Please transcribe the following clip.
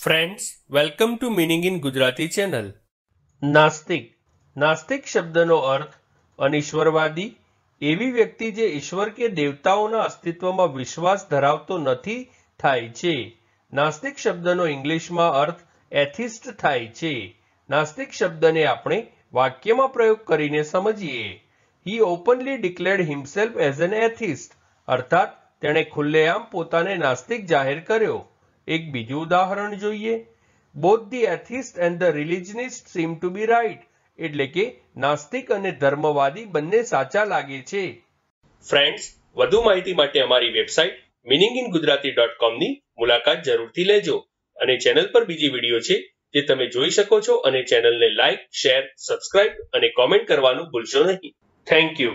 friends welcome to meaning in Gujarati channel નાસ્તિક નાસ્તિક શબ્દનો અર્થ અનિશ્વરવાદી એવી વ્યક્તિ જે ઈશ્વર કે દેવતાઓના અસ્તિત્વમાં વિશ્વાસ ધરાવતો નથી થાય છે નાસ્તિક શબ્દનો ઇંગ્લિશમાં અર્થ એથિસ્ટ થાય છે નાસ્તિક શબ્દને આપણે વાક્યમાં પ્રયોગ કરીને સમજીએ he openly declared himself as an atheist અર્થાત તેણે ખુલ્લેઆમ પોતાને નાસ્તિક જાહેર કર્યો એક બીજું ઉદાહરણ જોઈએ both the atheist and the religionist seem to be right એટલે કે નાસ્તિક અને ધર્મવાદી બંને સાચા લાગે છે ફ્રેન્ડ્સ વધુ માહિતી માટે અમારી website meaning in Gujarati dot કોમની મુલાકાત જરૂરથી લેજો અને ચેનલ પર બીજી વિડીયો છે જે તમે જોઈ શકો છો અને ચેનલને લાઇક શેર સબસ્ક્રાઇબ અને કોમેન્ટ કરવાનું ભૂલશો નહીં થેન્ક યુ